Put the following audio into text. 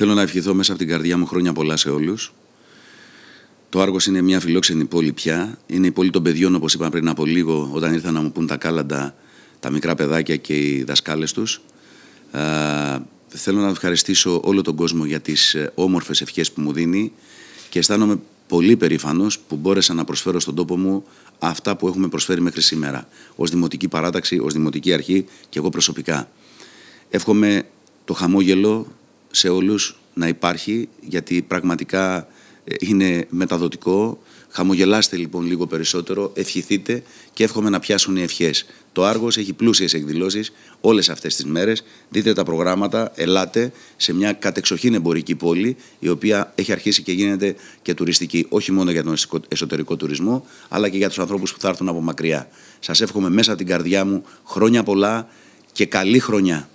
Θέλω να ευχηθώ μέσα από την καρδιά μου χρόνια πολλά σε όλους. Το Άργος είναι μια φιλόξενη πόλη πια. Είναι η πόλη των παιδιών, όπως είπα πριν από λίγο, όταν ήρθαν να μου πούν τα κάλαντα, τα μικρά παιδάκια και οι δασκάλες τους. Α, θέλω να ευχαριστήσω όλο τον κόσμο για τις ε, όμορφες ευχές που μου δίνει και αισθάνομαι πολύ περήφανος που μπόρεσα να προσφέρω στον τόπο μου αυτά που έχουμε προσφέρει μέχρι σήμερα. Ως Δημοτική Παράταξη, ως Δημοτική Αρχή και εγώ προσωπικά. Εύχομαι το χαμόγελο, σε όλους να υπάρχει γιατί πραγματικά ε, είναι μεταδοτικό. Χαμογελάστε λοιπόν λίγο περισσότερο, ευχηθείτε και εύχομαι να πιάσουν οι ευχές. Το Άργος έχει πλούσιες εκδηλώσεις όλες αυτές τις μέρες. Δείτε τα προγράμματα, ελάτε σε μια κατεξοχήν εμπορική πόλη η οποία έχει αρχίσει και γίνεται και τουριστική. Όχι μόνο για τον εσωτερικό τουρισμό αλλά και για τους ανθρώπους που θα έρθουν από μακριά. Σας εύχομαι μέσα από την καρδιά μου χρόνια πολλά και καλή χρονιά.